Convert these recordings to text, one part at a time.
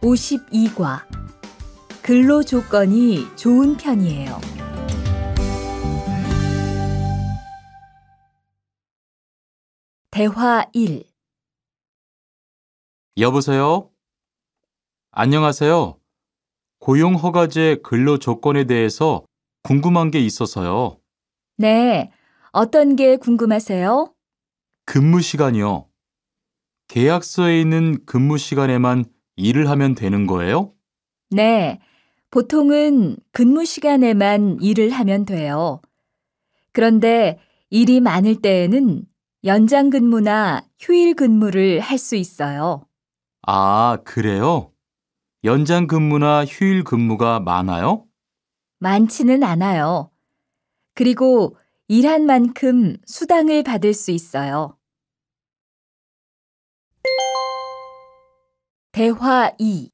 52과 근로 조건이 좋은 편이에요. 대화 1 여보세요? 안녕하세요. 고용 허가제 근로 조건에 대해서 궁금한 게 있어서요. 네. 어떤 게 궁금하세요? 근무 시간이요. 계약서에 있는 근무 시간에만 일을 하면 되는 거예요? 네. 보통은 근무 시간에만 일을 하면 돼요. 그런데 일이 많을 때에는 연장 근무나 휴일 근무를 할 수 있어요. 아, 그래요? 연장 근무나 휴일 근무가 많아요? 많지는 않아요. 그리고 일한 만큼 수당을 받을 수 있어요. 대화 2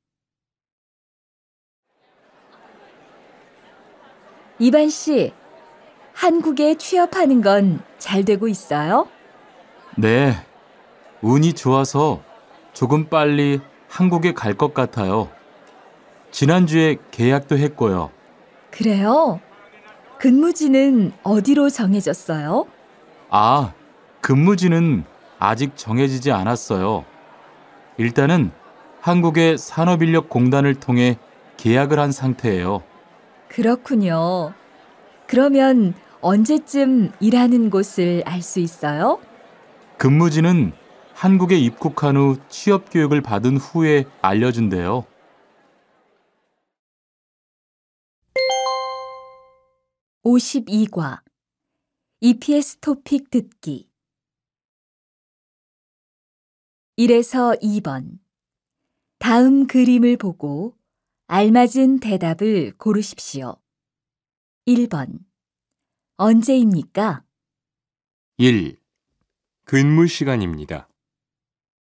이반 씨, 한국에 취업하는 건 잘 되고 있어요? 네, 운이 좋아서 조금 빨리 한국에 갈 것 같아요. 지난주에 계약도 했고요. 그래요? 근무지는 어디로 정해졌어요? 아, 근무지는 아직 정해지지 않았어요. 일단은 한국의 산업인력공단을 통해 계약을 한 상태예요. 그렇군요. 그러면 언제쯤 일하는 곳을 알 수 있어요? 근무지는 한국에 입국한 후 취업 교육을 받은 후에 알려준대요. 오십이 과 EPS 토픽 듣기 일에서 2번 다음 그림을 보고 알맞은 대답을 고르십시오. 1번 언제입니까? 1. 근무 시간입니다.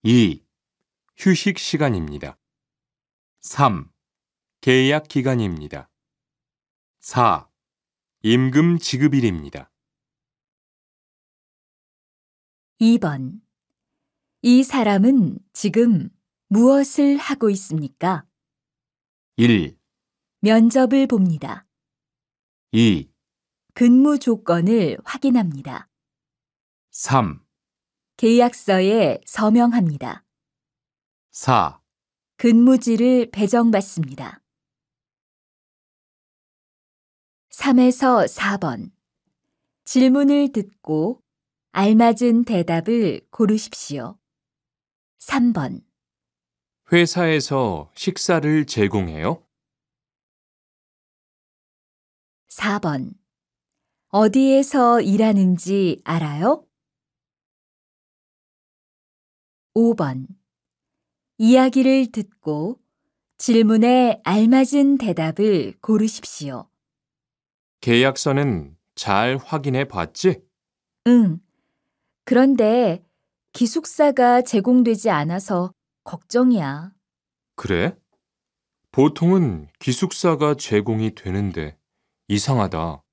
2. 휴식 시간입니다. 3. 계약 기간입니다. 4. 임금 지급일입니다. 2번 이 사람은 지금 무엇을 하고 있습니까? 1, 면접을 봅니다. 2, 근무 조건을 확인합니다. 3, 계약서에 서명합니다. 4, 근무지를 배정받습니다. 3에서 4번 질문을 듣고 알맞은 대답을 고르십시오. 3번 회사에서 식사를 제공해요? 4번. 어디에서 일하는지 알아요? 5번. 이야기를 듣고 질문에 알맞은 대답을 고르십시오. 계약서는 잘 확인해 봤지? 응. 그런데 기숙사가 제공되지 않아서 걱정이야. 그래? 보통은 기숙사가 제공이 되는데 이상하다.